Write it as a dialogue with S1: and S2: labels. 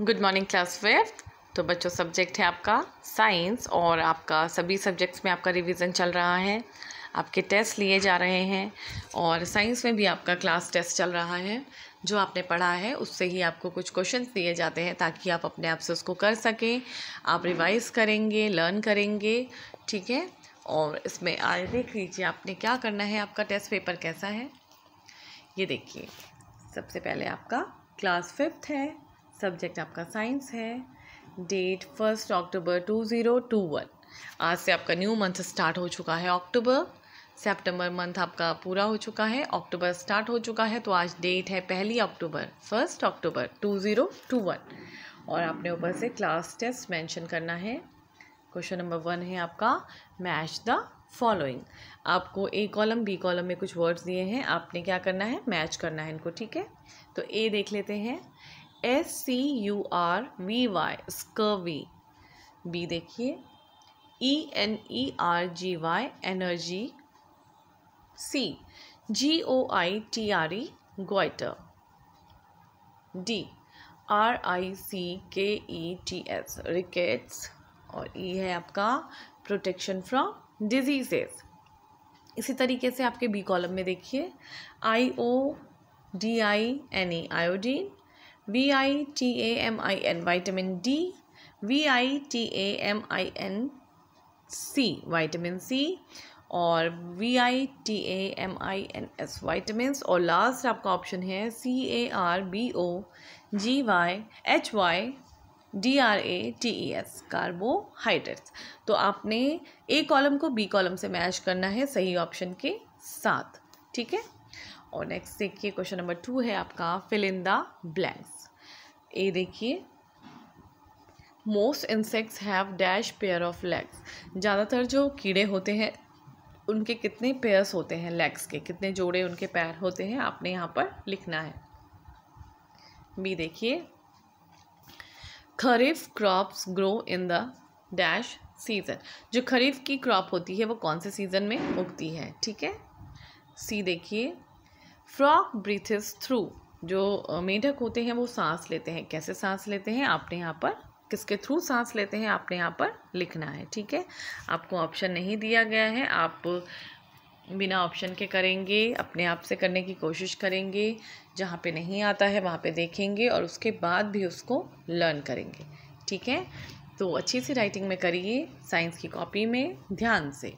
S1: good morning class fifth तो बच्चों subject है आपका साइंस और आपका सभी सब्जेक्ट्स में आपका रिवीजन चल रहा है आपके टेस्ट लिए जा रहे हैं और साइंस में भी आपका क्लास टेस्ट चल रहा है जो आपने पढ़ा है उससे ही आपको कुछ क्वेश्चन दिए जाते हैं ताकि आप अपने आप से उसको कर सकें आप रिवाइज करेंगे लर्न करेंगे ठीक है और इसमें आज देख लीजिए आपने क्या करना है आपका टेस्ट पेपर कैसा है ये देखिए सबसे पहले आपका क्लास फिफ्थ है सब्जेक्ट आपका साइंस है date first October two zero two one आज से आपका न्यू मंथ स्टार्ट हो चुका है अक्टूबर सेप्टेम्बर मंथ आपका पूरा हो चुका है अक्टूबर स्टार्ट हो चुका है तो आज डेट है पहली अक्टूबर first October two zero two one और आपने ऊपर से क्लास टेस्ट मेंशन करना है क्वेश्चन नंबर वन है आपका मैच द फॉलोइंग आपको ए कॉलम बी कॉलम में कुछ वर्ड्स दिए हैं आपने क्या करना है मैच करना है इनको ठीक है तो ए देख लेते हैं S C U R V Y scurvy B देखिए E N E R G Y energy C G O I T R E goitre D R I C K E T S rickets और ई e है आपका protection from diseases इसी तरीके से आपके B column में देखिए I O D I N E iodine V I T A M I N vitamin D V I T A M I N C vitamin C और V I T A M I N S vitamins और last आपका option है C A R B O H Y D R A T E S ई एस कार्बोहाइड्रेट्स तो आपने A column को बी कॉलम से मैच करना है सही ऑप्शन के साथ ठीक है और नेक्स्ट देखिए क्वेश्चन नंबर टू है आपका fill in the blanks A देखिए most insects have dash pair of legs ज़्यादातर जो कीड़े होते हैं उनके कितने पेयर्स होते हैं लेग्स के कितने जोड़े उनके पैर होते हैं आपने यहाँ पर लिखना है बी देखिए kharif crops grow in the dash season जो खरीफ की क्रॉप होती है वो कौन से सीज़न में उगती है ठीक है सी देखिए फ्रॉक ब्रीथेस थ्रू जो मेढक होते हैं वो सांस लेते हैं कैसे सांस लेते हैं आपने यहाँ पर किसके थ्रू सांस लेते हैं आपने यहाँ पर लिखना है ठीक है आपको ऑप्शन नहीं दिया गया है आप बिना ऑप्शन के करेंगे अपने आप से करने की कोशिश करेंगे जहाँ पे नहीं आता है वहाँ पे देखेंगे और उसके बाद भी उसको लर्न करेंगे ठीक है तो अच्छी सी राइटिंग में करिए साइंस की कॉपी में ध्यान से